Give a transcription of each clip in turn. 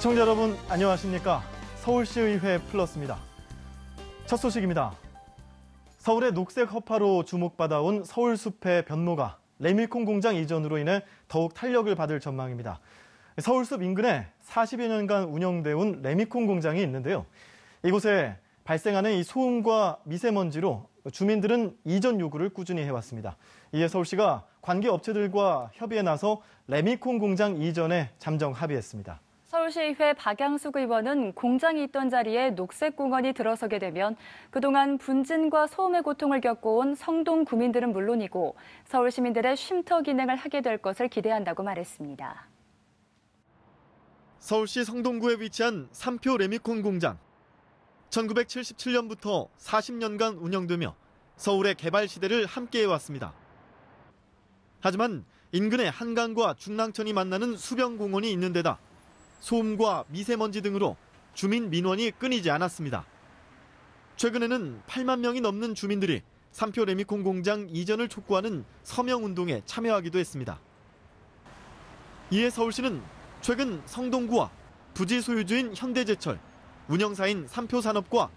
시청자 여러분 안녕하십니까? 서울시의회 플러스입니다. 첫 소식입니다. 서울의 녹색 허파로 주목받아온 서울숲의 변모가 레밀콘 공장 이전으로 인해 더욱 탄력을 받을 전망입니다. 서울숲 인근에 40여 년간 운영돼 온 레미콘 공장이 있는데요. 이곳에 발생하는 이 소음과 미세먼지로 주민들은 이전 요구를 꾸준히 해왔습니다. 이에 서울시가 관계 업체들과 협의에 나서 레미콘 공장 이전에 잠정 합의했습니다. 서울시의회 박양숙 의원은 공장이 있던 자리에 녹색공원이 들어서게 되면 그동안 분진과 소음의 고통을 겪어온 성동 구민들은 물론이고 서울 시민들의 쉼터 기능을 하게 될 것을 기대한다고 말했습니다. 서울시 성동구에 위치한 삼표 레미콘 공장. 1977년부터 40년간 운영되며 서울의 개발 시대를 함께해 왔습니다. 하지만 인근의 한강과 중랑천이 만나는 수변공원이 있는 데다 소음과 미세먼지 등으로 주민 민원이 끊이지 않았습니다. 최근에는 8만 명이 넘는 주민들이 삼표 레미콘 공장 이전을 촉구하는 서명 운동에 참여하기도 했습니다. 이에 서울시는 최근 성동구와 부지 소유주인 현대제철, 운영사인 삼표산업과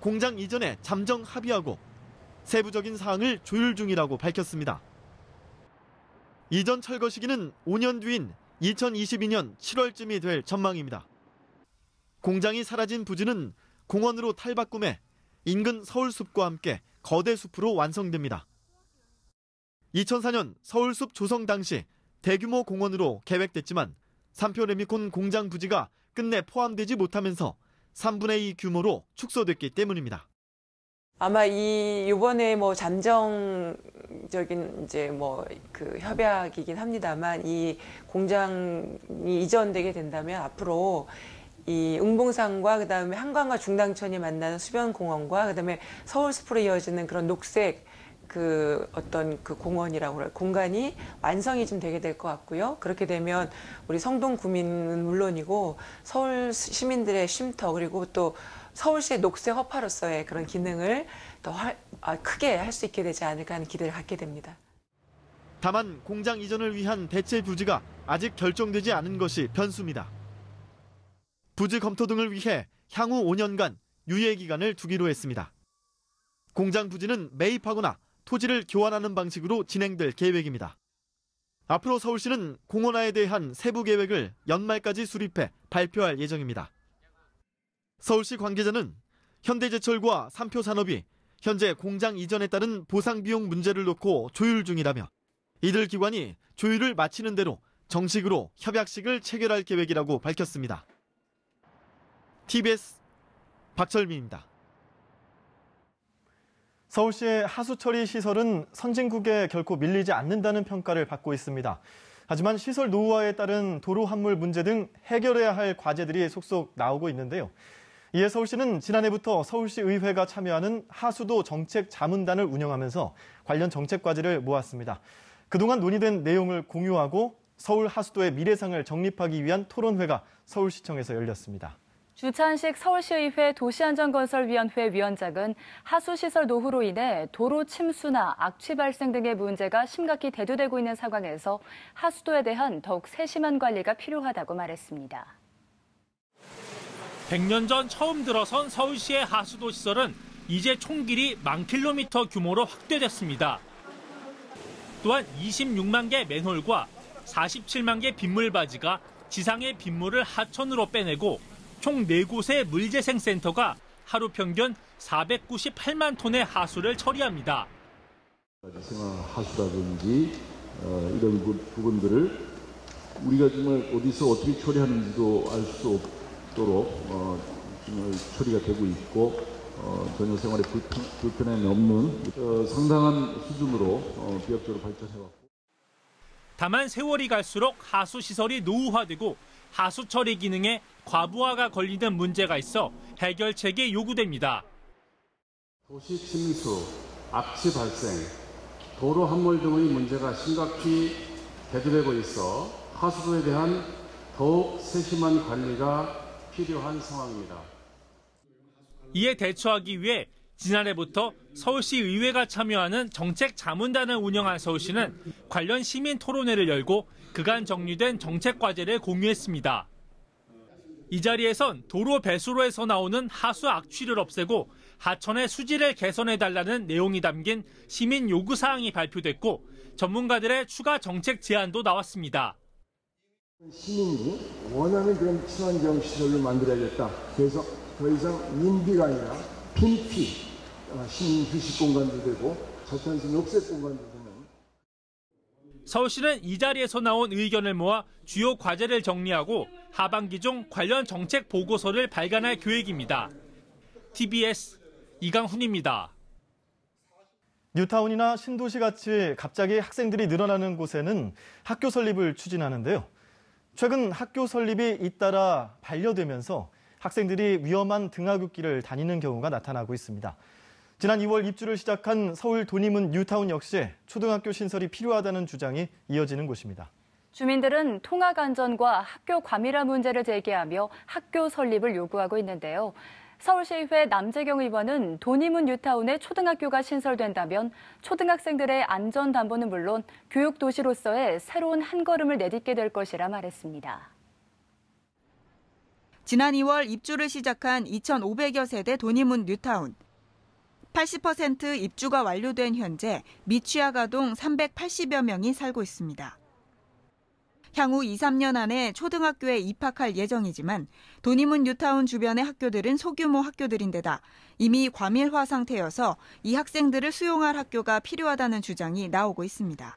공장 이전에 잠정 합의하고 세부적인 사항을 조율 중이라고 밝혔습니다. 이전 철거 시기는 5년 뒤인 2022년 7월쯤이 될 전망입니다. 공장이 사라진 부지는 공원으로 탈바꿈해 인근 서울숲과 함께 거대 숲으로 완성됩니다. 2004년 서울숲 조성 당시 대규모 공원으로 계획됐지만 삼표 레미콘 공장 부지가 끝내 포함되지 못하면서 3분의 2 규모로 축소됐기 때문입니다. 아마 이 이번에 뭐 잠정적인 이제 뭐 그 협약이긴 합니다만 이 공장이 이전되게 된다면 앞으로 이 응봉산과 그다음에 한강과 중당천이 만나는 수변공원과 그다음에 서울숲으로 이어지는 그런 녹색 그 어떤 그 공원이라고 그래 공간이 완성이 좀 되게 될 것 같고요. 그렇게 되면 우리 성동 구민은 물론이고 서울 시민들의 쉼터 그리고 또 서울시의 녹색 허파로서의 그런 기능을 더 활, 아, 크게 할 수 있게 되지 않을까 하는 기대를 갖게 됩니다. 다만 공장 이전을 위한 대체 부지가 아직 결정되지 않은 것이 변수입니다. 부지 검토 등을 위해 향후 5년간 유예 기간을 두기로 했습니다. 공장 부지는 매입하거나 토지를 교환하는 방식으로 진행될 계획입니다. 앞으로 서울시는 공원화에 대한 세부 계획을 연말까지 수립해 발표할 예정입니다. 서울시 관계자는 현대제철과 삼표산업이 현재 공장 이전에 따른 보상 비용 문제를 놓고 조율 중이라며 이들 기관이 조율을 마치는 대로 정식으로 협약식을 체결할 계획이라고 밝혔습니다. TBS 박철민입니다. 서울시의 하수 처리 시설은 선진국에 결코 밀리지 않는다는 평가를 받고 있습니다. 하지만 시설 노후화에 따른 도로 함물 문제 등 해결해야 할 과제들이 속속 나오고 있는데요. 이에 서울시는 지난해부터 서울시 의회가 참여하는 하수도 정책 자문단을 운영하면서 관련 정책 과제를 모았습니다. 그동안 논의된 내용을 공유하고 서울 하수도의 미래상을 정립하기 위한 토론회가 서울시청에서 열렸습니다. 주찬식 서울시의회 도시안전건설위원회 위원장은 하수시설 노후로 인해 도로 침수나 악취 발생 등의 문제가 심각히 대두되고 있는 상황에서 하수도에 대한 더욱 세심한 관리가 필요하다고 말했습니다. 100년 전 처음 들어선 서울시의 하수도 시설은 이제 총길이 만 킬로미터 규모로 확대됐습니다. 또한 26만 개 맨홀과 47만 개 빗물바지가 지상의 빗물을 하천으로 빼내고 총 4곳의 물재생센터가 하루 평균 498만 톤의 하수를 처리합니다. 생활 하수라든지 어, 이런 부분들을 우리가 정말 어디서 어떻게 처리하는지도 알 수 없고 없도록 어, 어, 처리가 되고 있고 어, 전혀 생활에 불편, 불편함이 없는 어, 상당한 수준으로 어, 비약적으로 발전해왔고. 다만 세월이 갈수록 하수시설이 노후화되고 하수 처리 기능에 과부하가 걸리는 문제가 있어 해결책이 요구됩니다. 도시 침수, 악취 발생, 도로 함몰 등의 문제가 심각히 대두되고 있어 하수도에 대한 더욱 세심한 관리가 필요한 상황입니다. 이에 대처하기 위해 지난해부터 서울시 의회가 참여하는 정책 자문단을 운영한 서울시는 관련 시민 토론회를 열고 그간 정리된 정책 과제를 공유했습니다. 이 자리에선 도로 배수로에서 나오는 하수 악취를 없애고 하천의 수질을 개선해달라는 내용이 담긴 시민 요구사항이 발표됐고 전문가들의 추가 정책 제안도 나왔습니다. 시민이 원하는 그런 친환경 시설을 만들어야겠다. 그래서 더 이상 민비가 아니라 핀피 어, 시민 휴식 공간도 되고 저탄소 녹색 공간도 되는. 서울시는 이 자리에서 나온 의견을 모아 주요 과제를 정리하고 하반기 중 관련 정책 보고서를 발간할 계획입니다. TBS 이강훈입니다. 뉴타운이나 신도시 같이 갑자기 학생들이 늘어나는 곳에는 학교 설립을 추진하는데요. 최근 학교 설립이 잇따라 반려되면서 학생들이 위험한 등하굣길을 다니는 경우가 나타나고 있습니다. 지난 2월 입주를 시작한 서울 도림문 뉴타운 역시 초등학교 신설이 필요하다는 주장이 이어지는 곳입니다. 주민들은 통학 안전과 학교 과밀화 문제를 제기하며 학교 설립을 요구하고 있는데요. 서울시의회 남재경 의원은 도니문 뉴타운에 초등학교가 신설된다면 초등학생들의 안전담보는 물론 교육 도시로서의 새로운 한 걸음을 내딛게 될 것이라 말했습니다. 지난 2월 입주를 시작한 2,500여 세대 도니문 뉴타운. 80% 입주가 완료된 현재 미취학아동 380여 명이 살고 있습니다. 향후 2, 3년 안에 초등학교에 입학할 예정이지만 도니문 뉴타운 주변의 학교들은 소규모 학교들인데다 이미 과밀화 상태여서 이 학생들을 수용할 학교가 필요하다는 주장이 나오고 있습니다.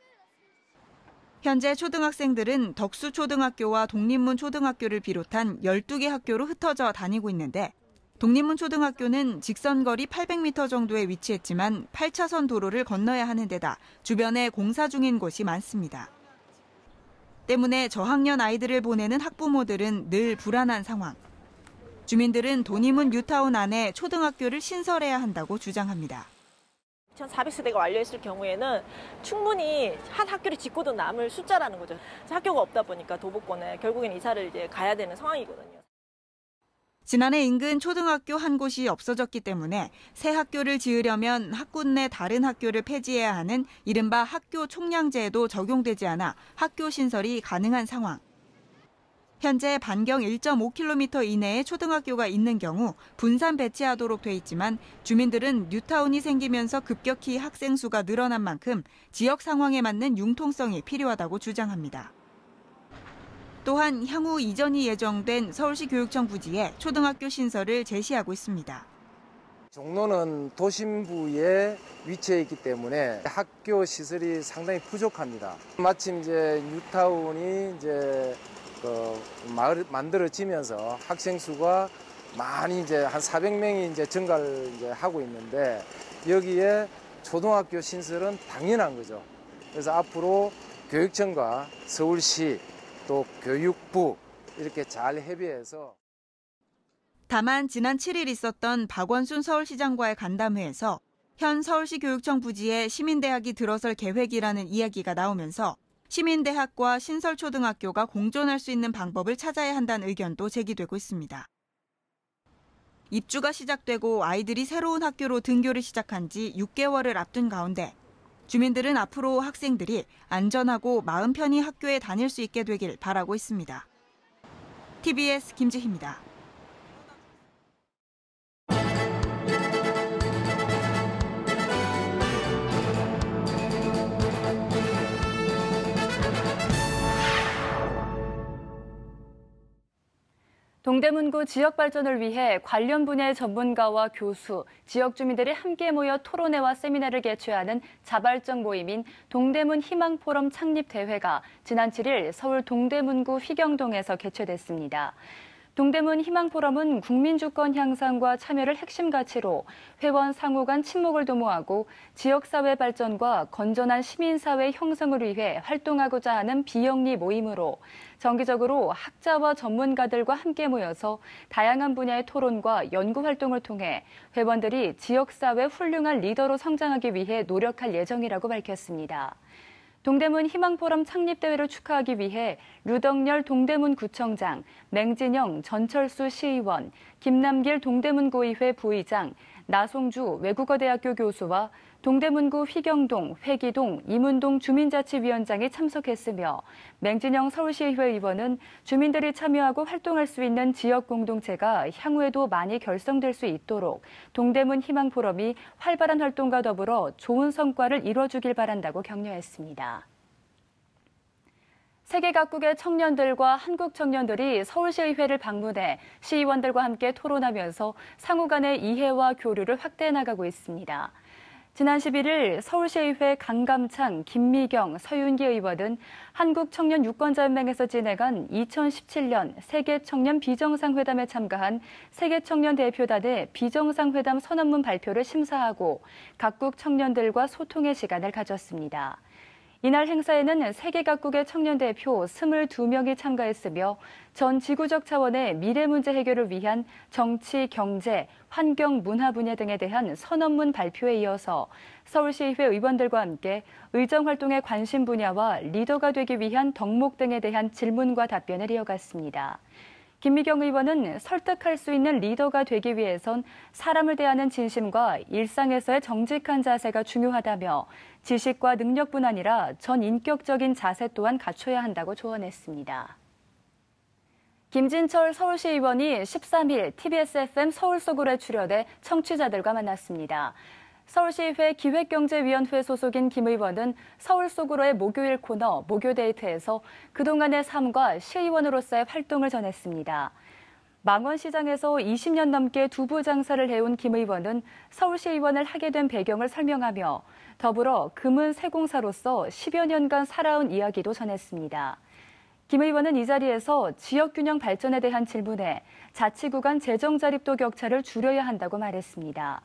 현재 초등학생들은 덕수초등학교와 독립문초등학교를 비롯한 12개 학교로 흩어져 다니고 있는데 독립문초등학교는 직선거리 800m 정도에 위치했지만 8차선 도로를 건너야 하는 데다 주변에 공사 중인 곳이 많습니다. 때문에 저학년 아이들을 보내는 학부모들은 늘 불안한 상황. 주민들은 돈이문 뉴타운 안에 초등학교를 신설해야 한다고 주장합니다. 2,400세대가 완료했을 경우에는 충분히 한 학교를 짓고도 남을 숫자라는 거죠. 학교가 없다 보니까 도보권에 결국엔 이사를 이제 가야 되는 상황이거든요. 지난해 인근 초등학교 한 곳이 없어졌기 때문에 새 학교를 지으려면 학군 내 다른 학교를 폐지해야 하는 이른바 학교 총량제도 적용되지 않아 학교 신설이 가능한 상황. 현재 반경 1.5km 이내에 초등학교가 있는 경우 분산 배치하도록 돼 있지만 주민들은 뉴타운이 생기면서 급격히 학생 수가 늘어난 만큼 지역 상황에 맞는 융통성이 필요하다고 주장합니다. 또한 향후 이전이 예정된 서울시 교육청 부지에 초등학교 신설을 제시하고 있습니다. 종로는 도심부에 위치해 있기 때문에 학교 시설이 상당히 부족합니다. 마침 이제 뉴타운이 이제 그 마을 만들어지면서 학생 수가 많이 이제 한 400명이 이제 증가를 이제 하고 있는데 여기에 초등학교 신설은 당연한 거죠. 그래서 앞으로 교육청과 서울시 또 교육부 이렇게 잘 협의해서 다만 지난 7일 있었던 박원순 서울시장과의 간담회에서 현 서울시 교육청 부지에 시민대학이 들어설 계획이라는 이야기가 나오면서 시민대학과 신설초등학교가 공존할 수 있는 방법을 찾아야 한다는 의견도 제기되고 있습니다. 입주가 시작되고 아이들이 새로운 학교로 등교를 시작한 지 6개월을 앞둔 가운데 주민들은 앞으로 학생들이 안전하고 마음 편히 학교에 다닐 수 있게 되길 바라고 있습니다. TBS 김지희입니다. 동대문구 지역 발전을 위해 관련 분야의 전문가와 교수, 지역 주민들이 함께 모여 토론회와 세미나를 개최하는 자발적 모임인 동대문 희망 포럼 창립 대회가 지난 7일 서울 동대문구 휘경동에서 개최됐습니다. 동대문 희망포럼은 국민주권 향상과 참여를 핵심 가치로 회원 상호 간 친목을 도모하고 지역사회 발전과 건전한 시민사회 형성을 위해 활동하고자 하는 비영리 모임으로 정기적으로 학자와 전문가들과 함께 모여서 다양한 분야의 토론과 연구 활동을 통해 회원들이 지역사회 훌륭한 리더로 성장하기 위해 노력할 예정이라고 밝혔습니다. 동대문 희망포럼 창립대회를 축하하기 위해 루덕열 동대문 구청장, 맹진영 전철수 시의원, 김남길 동대문구의회 부의장, 나송주 외국어대학교 교수와 동대문구 휘경동, 회기동, 이문동 주민자치위원장이 참석했으며 맹진영 서울시의회 의원은 주민들이 참여하고 활동할 수 있는 지역 공동체가 향후에도 많이 결성될 수 있도록 동대문 희망 포럼이 활발한 활동과 더불어 좋은 성과를 이뤄주길 바란다고 격려했습니다. 세계 각국의 청년들과 한국 청년들이 서울시의회를 방문해 시의원들과 함께 토론하면서 상호 간의 이해와 교류를 확대해 나가고 있습니다. 지난 11일 서울시의회 강감창, 김미경, 서윤기 의원은 한국청년유권자연맹에서 진행한 2017년 세계청년 비정상회담에 참가한 세계청년 대표단의 비정상회담 선언문 발표를 심사하고 각국 청년들과 소통의 시간을 가졌습니다. 이날 행사에는 세계 각국의 청년 대표 22명이 참가했으며 전 지구적 차원의 미래 문제 해결을 위한 정치, 경제, 환경, 문화 분야 등에 대한 선언문 발표에 이어서 서울시의회 의원들과 함께 의정 활동의 관심 분야와 리더가 되기 위한 덕목 등에 대한 질문과 답변을 이어갔습니다. 김미경 의원은 설득할 수 있는 리더가 되기 위해선 사람을 대하는 진심과 일상에서의 정직한 자세가 중요하다며 지식과 능력뿐 아니라 전 인격적인 자세 또한 갖춰야 한다고 조언했습니다. 김진철 서울시의원이 13일 TBS FM 서울 속으로 출연해 청취자들과 만났습니다. 서울시의회 기획경제위원회 소속인 김 의원은 서울 속으로의 목요일 코너 목요데이트에서 그동안의 삶과 시의원으로서의 활동을 전했습니다. 망원시장에서 20년 넘게 두부 장사를 해온 김 의원은 서울시의원을 하게 된 배경을 설명하며 더불어 금은 세공사로서 10여 년간 살아온 이야기도 전했습니다. 김 의원은 이 자리에서 지역균형 발전에 대한 질문에 자치구간 재정 자립도 격차를 줄여야 한다고 말했습니다.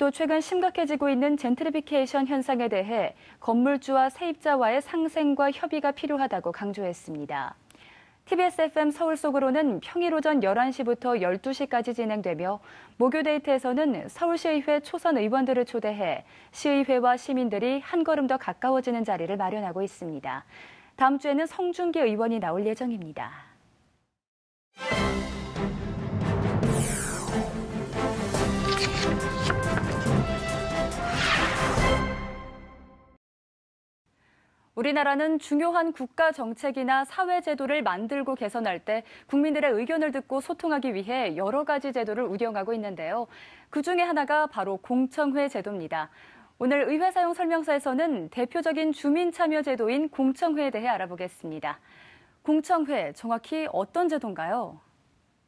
또 최근 심각해지고 있는 젠트리피케이션 현상에 대해 건물주와 세입자와의 상생과 협의가 필요하다고 강조했습니다. TBS FM 서울 속으로는 평일 오전 11시부터 12시까지 진행되며 목요데이트에서는 서울시의회 초선 의원들을 초대해 시의회와 시민들이 한 걸음 더 가까워지는 자리를 마련하고 있습니다. 다음 주에는 성준기 의원이 나올 예정입니다. 우리나라는 중요한 국가 정책이나 사회 제도를 만들고 개선할 때 국민들의 의견을 듣고 소통하기 위해 여러 가지 제도를 운영하고 있는데요. 그 중에 하나가 바로 공청회 제도입니다. 오늘 의회 사용 설명서에서는 대표적인 주민 참여 제도인 공청회에 대해 알아보겠습니다. 공청회 정확히 어떤 제도인가요?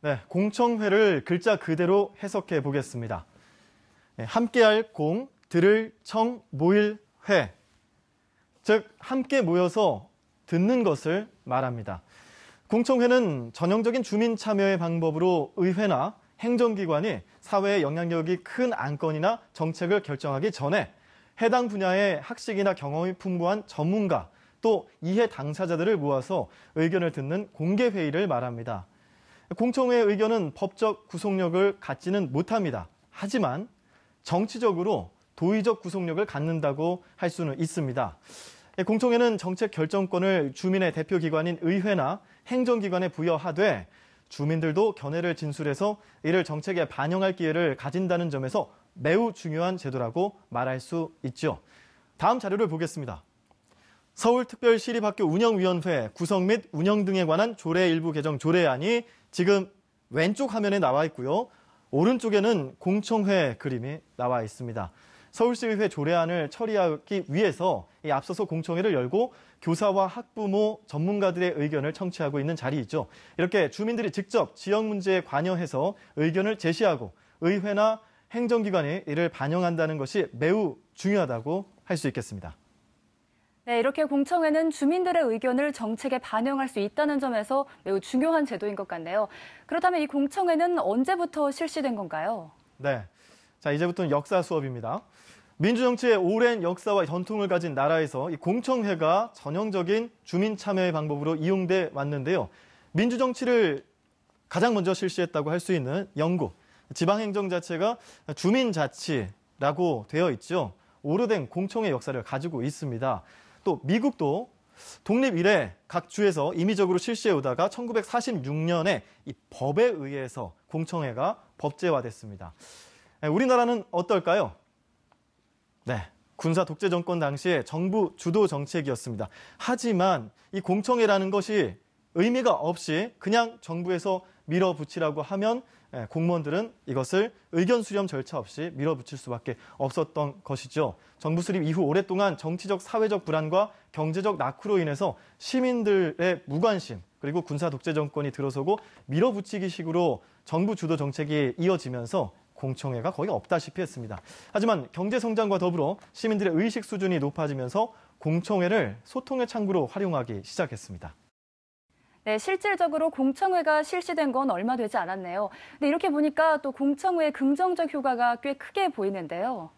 네, 공청회를 글자 그대로 해석해 보겠습니다. 네, 함께할 공, 들을, 청, 모일, 회. 즉 함께 모여서 듣는 것을 말합니다. 공청회는 전형적인 주민 참여의 방법으로 의회나 행정기관이 사회에 영향력이 큰 안건이나 정책을 결정하기 전에 해당 분야의 학식이나 경험이 풍부한 전문가 또 이해 당사자들을 모아서 의견을 듣는 공개 회의를 말합니다. 공청회의 의견은 법적 구속력을 갖지는 못합니다. 하지만 정치적으로 도의적 구속력을 갖는다고 할 수는 있습니다. 예, 공청회는 정책 결정권을 주민의 대표 기관인 의회나 행정기관에 부여하되 주민들도 견해를 진술해서 이를 정책에 반영할 기회를 가진다는 점에서 매우 중요한 제도라고 말할 수 있죠. 다음 자료를 보겠습니다. 서울특별시립학교 운영위원회 구성 및 운영 등에 관한 조례 일부 개정 조례안이 지금 왼쪽 화면에 나와 있고요. 오른쪽에는 공청회 그림이 나와 있습니다. 서울시의회 조례안을 처리하기 위해서 앞서서 공청회를 열고 교사와 학부모, 전문가들의 의견을 청취하고 있는 자리이죠. 이렇게 주민들이 직접 지역 문제에 관여해서 의견을 제시하고 의회나 행정기관이 이를 반영한다는 것이 매우 중요하다고 할 수 있겠습니다. 네, 이렇게 공청회는 주민들의 의견을 정책에 반영할 수 있다는 점에서 매우 중요한 제도인 것 같네요. 그렇다면 이 공청회는 언제부터 실시된 건가요? 네. 자, 이제부터는 역사 수업입니다. 민주정치의 오랜 역사와 전통을 가진 나라에서 공청회가 전형적인 주민 참여의 방법으로 이용돼 왔는데요. 민주정치를 가장 먼저 실시했다고 할 수 있는 영국. 지방행정자체가 주민자치라고 되어 있죠. 오래된 공청회 역사를 가지고 있습니다. 또 미국도 독립 이래 각 주에서 임의적으로 실시해 오다가 1946년에 이 법에 의해서 공청회가 법제화됐습니다. 네, 우리나라는 어떨까요? 네. 군사 독재 정권 당시에 정부 주도 정책이었습니다. 하지만 이 공청회라는 것이 의미가 없이 그냥 정부에서 밀어붙이라고 하면 네, 공무원들은 이것을 의견 수렴 절차 없이 밀어붙일 수밖에 없었던 것이죠. 정부 수립 이후 오랫동안 정치적, 사회적 불안과 경제적 낙후로 인해서 시민들의 무관심 그리고 군사 독재 정권이 들어서고 밀어붙이기식으로 정부 주도 정책이 이어지면서 공청회가 거의 없다시피 했습니다. 하지만 경제 성장과 더불어 시민들의 의식 수준이 높아지면서 공청회를 소통의 창구로 활용하기 시작했습니다. 네, 실질적으로 공청회가 실시된 건 얼마 되지 않았네요. 근데 이렇게 보니까 또 공청회의 긍정적 효과가 꽤 크게 보이는데요.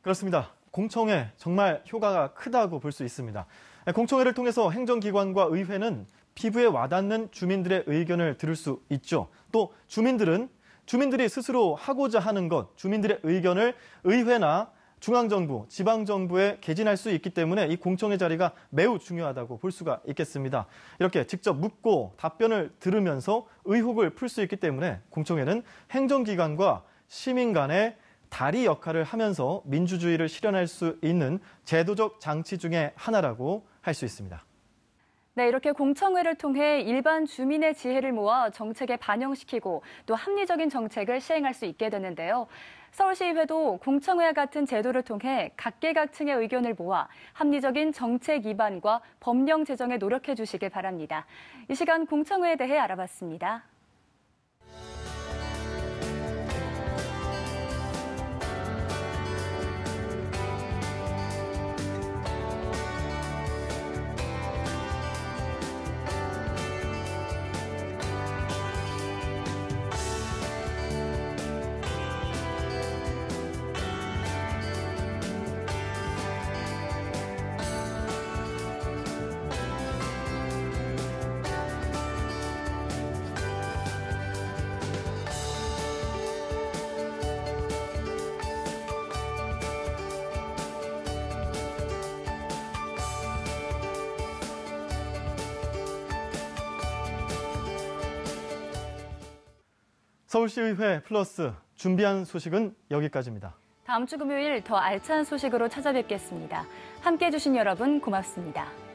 그렇습니다. 공청회 정말 효과가 크다고 볼 수 있습니다. 네, 공청회를 통해서 행정기관과 의회는 피부에 와닿는 주민들의 의견을 들을 수 있죠. 또 주민들은 주민들이 스스로 하고자 하는 것, 주민들의 의견을 의회나 중앙정부, 지방정부에 개진할 수 있기 때문에 이 공청회 자리가 매우 중요하다고 볼 수가 있겠습니다. 이렇게 직접 묻고 답변을 들으면서 의혹을 풀 수 있기 때문에 공청회는 행정기관과 시민 간의 다리 역할을 하면서 민주주의를 실현할 수 있는 제도적 장치 중의 하나라고 할 수 있습니다. 네, 이렇게 공청회를 통해 일반 주민의 지혜를 모아 정책에 반영시키고 또 합리적인 정책을 시행할 수 있게 되는데요. 서울시의회도 공청회와 같은 제도를 통해 각계각층의 의견을 모아 합리적인 정책 입안과 법령 제정에 노력해 주시길 바랍니다. 이 시간 공청회에 대해 알아봤습니다. 서울시의회 플러스 준비한 소식은 여기까지입니다. 다음 주 금요일 더 알찬 소식으로 찾아뵙겠습니다. 함께 해주신 여러분 고맙습니다.